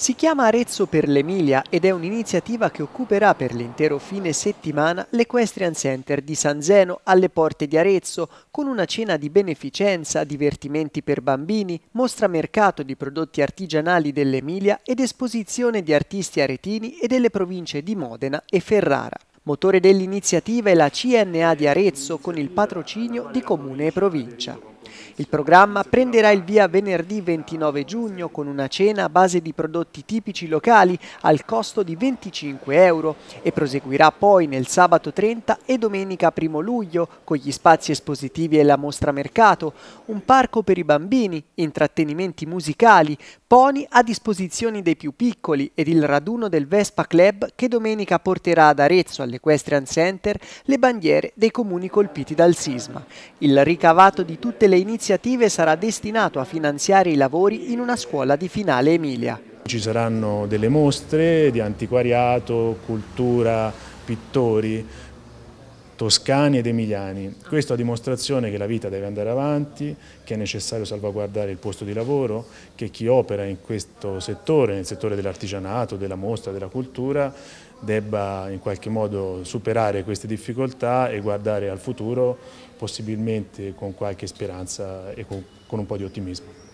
Si chiama Arezzo per l'Emilia ed è un'iniziativa che occuperà per l'intero fine settimana l'Equestrian Center di San Zeno alle porte di Arezzo, con una cena di beneficenza, divertimenti per bambini, mostra mercato di prodotti artigianali dell'Emilia ed esposizione di artisti aretini e delle province di Modena e Ferrara. Motore dell'iniziativa è la CNA di Arezzo con il patrocinio di Comune e Provincia. Il programma prenderà il via venerdì 29 giugno con una cena a base di prodotti tipici locali al costo di 25 euro e proseguirà poi nel sabato 30 e domenica 1 luglio con gli spazi espositivi e la mostra mercato, un parco per i bambini, intrattenimenti musicali, poni a disposizione dei più piccoli ed il raduno del Vespa Club che domenica porterà ad Arezzo all'Equestrian Center le bandiere dei comuni colpiti dal sisma. Il ricavato di tutte le iniziative sarà destinato a finanziare i lavori in una scuola di Finale Emilia. Ci saranno delle mostre di antiquariato, cultura, pittori, toscani ed emiliani. Questo a dimostrazione che la vita deve andare avanti, che è necessario salvaguardare il posto di lavoro, che chi opera in questo settore, nel settore dell'artigianato, della mostra, della cultura, debba in qualche modo superare queste difficoltà e guardare al futuro, possibilmente con qualche speranza e con, un po' di ottimismo.